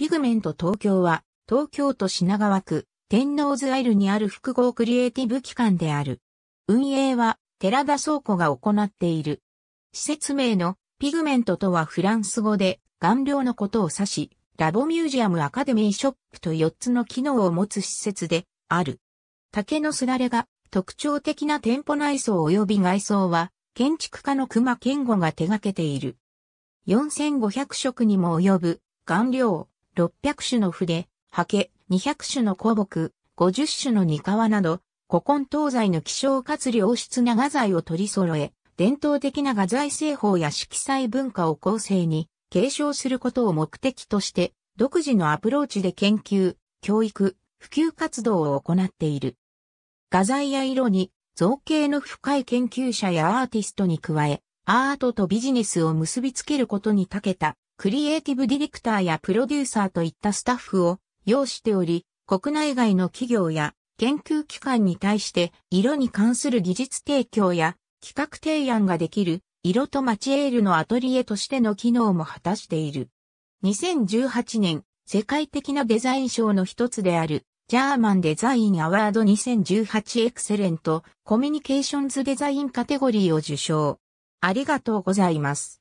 ピグメント東京は、東京都品川区、天王洲アイルにある複合クリエイティブ機関である。運営は、寺田倉庫が行っている。施設名のピグメントとはフランス語で、顔料のことを指し、ラボミュージアムアカデミーショップと4つの機能を持つ施設である。竹のすだれが特徴的な店舗内装及び外装は、建築家の熊健吾が手掛けている。4500色にも及ぶ顔料。600種の筆、刷毛、200種の古木、50種の二川など、古今東西の希少かつ良質な画材を取り揃え、伝統的な画材製法や色彩文化を構成に継承することを目的として、独自のアプローチで研究、教育、普及活動を行っている。画材や色に造形の深い研究者やアーティストに加え、アートとビジネスを結びつけることに長けたクリエイティブディレクターやプロデューサーといったスタッフを要しており、国内外の企業や研究機関に対して色に関する技術提供や企画提案ができる色とマチエールのアトリエとしての機能も果たしている。2018年、世界的なデザイン賞の一つである、ジャーマンデザインアワード2018エクセレントコミュニケーションズデザインカテゴリーを受賞。ありがとうございます。